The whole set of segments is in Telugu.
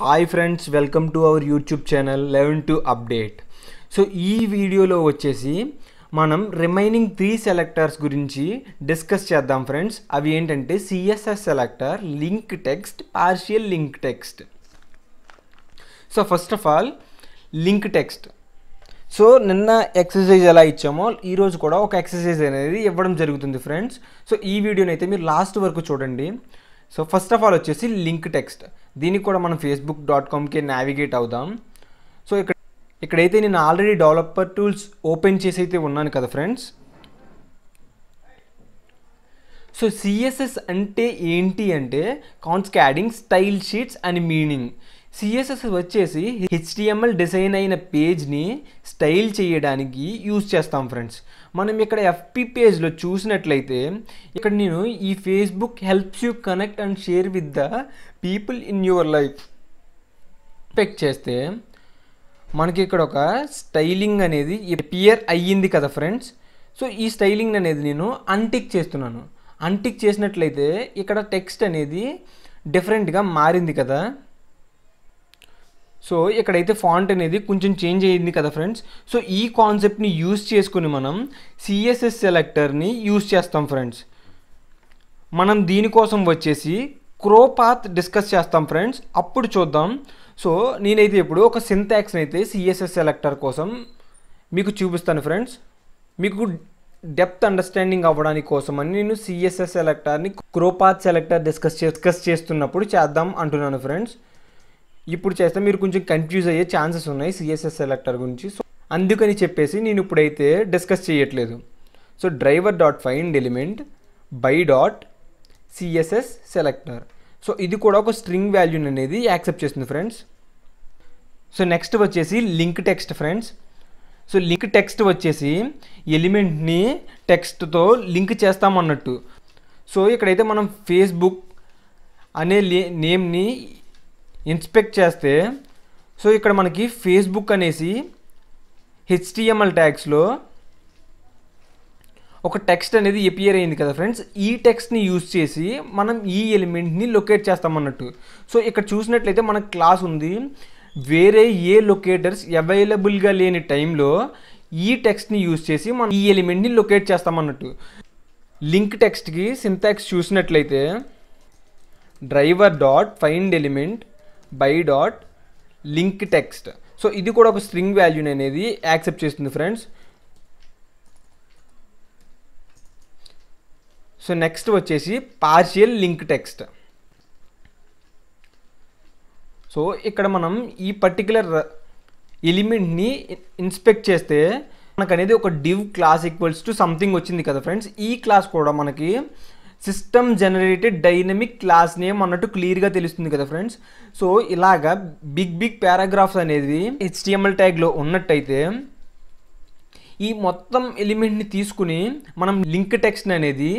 hi friends welcome to our YouTube channel eleven to update so ఈ వీడియోలో వచ్చేసి మనం రిమైనింగ్ త్రీ సెలెక్టర్స్ గురించి డిస్కస్ చేద్దాం ఫ్రెండ్స్ అవి ఏంటంటే CSS selector link text partial link text so first of all link text so నిన్న ఎక్సర్సైజ్ ఎలా ఇచ్చామో ఈరోజు కూడా ఒక ఎక్సర్సైజ్ అనేది ఇవ్వడం జరుగుతుంది ఫ్రెండ్స్ సో ఈ వీడియోని అయితే మీరు లాస్ట్ వరకు చూడండి సో ఫస్ట్ ఆఫ్ ఆల్ వచ్చేసి లింక్ టెక్స్ట్ దీనికి కూడా మనం ఫేస్బుక్ డాట్ కామ్కి నావిగేట్ అవుదాం సో ఇక్కడ ఇక్కడైతే నేను ఆల్రెడీ డెవలపర్ టూల్స్ ఓపెన్ చేసి అయితే ఉన్నాను కదా ఫ్రెండ్స్ సో సిఎస్ఎస్ అంటే ఏంటి అంటే cascading cascading style sheets and meaning CSS వచ్చేసి హెచ్డిఎంఎల్ డిజైన్ అయిన పేజ్ని స్టైల్ చేయడానికి యూజ్ చేస్తాం ఫ్రెండ్స్ మనం ఇక్కడ ఎఫ్పి పేజ్లో చూసినట్లయితే ఇక్కడ నేను ఈ Facebook helps you connect and share with the people in your life పెక్ చేస్తే మనకి ఇక్కడ ఒక స్టైలింగ్ అనేది పియర్ అయ్యింది కదా ఫ్రెండ్స్ సో ఈ స్టైలింగ్ అనేది నేను అంటిక్ చేస్తున్నాను అంటిక్ చేసినట్లయితే ఇక్కడ టెక్స్ట్ అనేది డిఫరెంట్గా మారింది కదా సో ఇక్కడైతే ఫాంట్ అనేది కొంచెం చేంజ్ అయ్యింది కదా ఫ్రెండ్స్ సో ఈ కాన్సెప్ట్ని యూస్ చేసుకుని మనం సిఎస్ఎస్ సెలెక్టర్ని యూస్ చేస్తాం ఫ్రెండ్స్ మనం దీనికోసం వచ్చేసి క్రో పాత్ డిస్కస్ చేస్తాం ఫ్రెండ్స్ అప్పుడు చూద్దాం సో నేనైతే ఇప్పుడు ఒక సింటాక్స్ని అయితే సిఎస్ఎస్ సెలెక్టర్ కోసం మీకు చూపిస్తాను ఫ్రెండ్స్ మీకు డెప్త్ అండర్స్టాండింగ్ అవ్వడానికి కోసం అని నేను సిఎస్ఎస్ సెలెక్టర్ని క్రోపాత్ సెలెక్టర్ డిస్కస్ డిస్కస్ చేస్తున్నప్పుడు చేద్దాం అంటున్నాను ఫ్రెండ్స్ ఇప్పుడు చేస్తే మీరు కొంచెం కన్ఫ్యూజ్ అయ్యే ఛాన్సెస్ ఉన్నాయి సిఎస్ఎస్ సెలెక్టర్ గురించి సో అందుకని చెప్పేసి నేను ఇప్పుడైతే డిస్కస్ చేయట్లేదు so driver dot find element by dot CSS selector so ఇది కూడా ఒక స్ట్రింగ్ వాల్యూని అనేది యాక్సెప్ట్ చేస్తుంది ఫ్రెండ్స్ సో నెక్స్ట్ వచ్చేసి link text friends so link text వచ్చేసి ఎలిమెంట్ని టెక్స్ట్తో లింక్ చేస్తామన్నట్టు సో ఇక్కడైతే మనం ఫేస్బుక్ అనే నేమ్ని ఇన్స్పెక్ట్ చేస్తే సో ఇక్కడ మనకి ఫేస్బుక్ అనేసి హెచ్టిఎంఎల్ ట్యాగ్స్లో ఒక టెక్స్ట్ అనేది ఎపియర్ అయింది కదా ఫ్రెండ్స్ ఈ టెక్స్ట్ని యూజ్ చేసి మనం ఈ ఎలిమెంట్ని లొకేట్ చేస్తామన్నట్టు సో ఇక్కడ చూసినట్లయితే మన క్లాస్ ఉంది వేరే ఏ లొకేటర్స్ అవైలబుల్గా లేని టైంలో ఈ టెక్స్ట్ని యూజ్ చేసి మనం ఈ ఎలిమెంట్ని లొకేట్ చేస్తామన్నట్టు లింక్ టెక్స్ట్కి సింతాక్స్ చూసినట్లయితే driver dot find element by dot link text so ఇది కూడా ఒక స్ట్రింగ్ వాల్యూని అనేది యాక్సెప్ట్ చేస్తుంది ఫ్రెండ్స్ సో నెక్స్ట్ వచ్చేసి పార్షియల్ లింక్ టెక్స్ట్ సో ఇక్కడ మనం ఈ పర్టికులర్ ఎలిమెంట్ని ఇన్స్పెక్ట్ చేస్తే మనకు అనేది ఒక div class equals to something వచ్చింది కదా ఫ్రెండ్స్ ఈ క్లాస్ కూడా మనకి system generated dynamic class name అన్నట్టు క్లియర్గా తెలుస్తుంది కదా ఫ్రెండ్స్ సో ఇలాగా బిగ్ బిగ్ పారాగ్రాఫ్స్ అనేది హెచ్టిఎంఎల్ ట్యాగ్లో ఉన్నట్టయితే ఈ మొత్తం ఎలిమెంట్ని తీసుకుని మనం లింక్ టెక్స్ట్ అనేది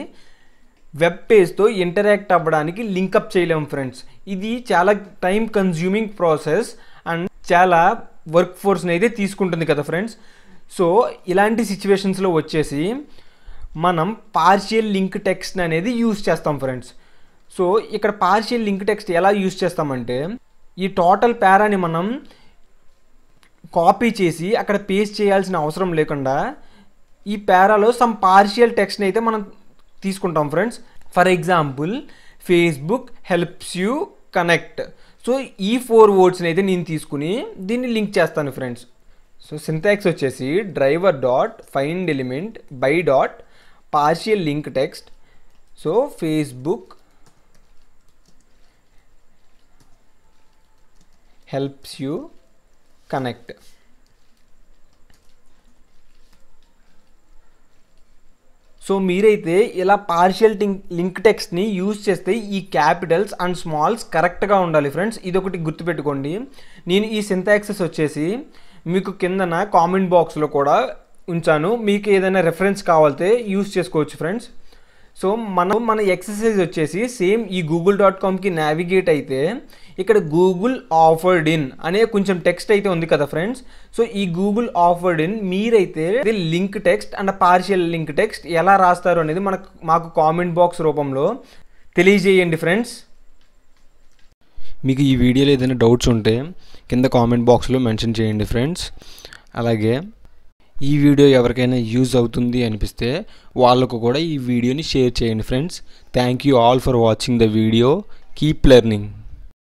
వెబ్ పేజ్తో ఇంటరాక్ట్ అవ్వడానికి లింకప్ చేయలేము ఫ్రెండ్స్ ఇది చాలా టైం కన్జ్యూమింగ్ ప్రాసెస్ అండ్ చాలా వర్క్ ఫోర్స్ని అయితే తీసుకుంటుంది కదా ఫ్రెండ్స్ సో ఇలాంటి సిచ్యువేషన్స్లో వచ్చేసి మనం పార్షియల్ లింక్ టెక్స్ట్ అనేది యూజ్ చేస్తాం ఫ్రెండ్స్ సో ఇక్కడ పార్షియల్ లింక్ టెక్స్ట్ ఎలా యూజ్ చేస్తామంటే ఈ టోటల్ పేరాని మనం కాపీ చేసి అక్కడ పేస్ట్ చేయాల్సిన అవసరం లేకుండా ఈ పేరాలో సమ్ పార్షియల్ టెక్స్ట్ని అయితే మనం తీసుకుంటాం friends for example Facebook helps you connect so ఈ ఫోర్ వర్డ్స్ని అయితే నేను తీసుకుని దీన్ని లింక్ చేస్తాను ఫ్రెండ్స్ సో సింథాక్స్ వచ్చేసి driver dot find element by dot partial link text so Facebook helps you connect so మీరైతే ఇలా పార్షియల్ టింక్ లింక్ టెక్స్ట్ని యూజ్ చేస్తే ఈ క్యాపిటల్స్ అండ్ స్మాల్స్ కరెక్ట్గా ఉండాలి ఫ్రెండ్స్ ఇదొకటి గుర్తుపెట్టుకోండి నేను ఈ సింథాక్సెస్ వచ్చేసి మీకు కిందన కామెంట్ బాక్స్లో కూడా ఉంచాను మీకు ఏదైనా రెఫరెన్స్ కావాలితే యూస్ చేసుకోవచ్చు ఫ్రెండ్స్ సో మనం మన ఎక్సర్సైజ్ వచ్చేసి సేమ్ ఈ గూగుల్ డాట్ కామ్కి నావిగేట్ అయితే ఇక్కడ గూగుల్ ఆఫర్డ్ ఇన్ అనే కొంచెం టెక్స్ట్ అయితే ఉంది కదా ఫ్రెండ్స్ సో ఈ గూగుల్ ఆఫర్డ్ ఇన్ మీరైతే link text and partial link text ఎలా రాస్తారు అనేది మనకు మాకు కామెంట్ బాక్స్ రూపంలో తెలియజేయండి ఫ్రెండ్స్ మీకు ఈ వీడియోలో ఏదైనా డౌట్స్ ఉంటే కింద కామెంట్ బాక్స్లో మెన్షన్ చేయండి ఫ్రెండ్స్ అలాగే ఈ వీడియో ఎవరికైనా యూజ్ అవుతుంది అనిపిస్తే వాళ్ళకు కూడా ఈ వీడియోని షేర్ చేయండి friends thank you all for watching the video keep learning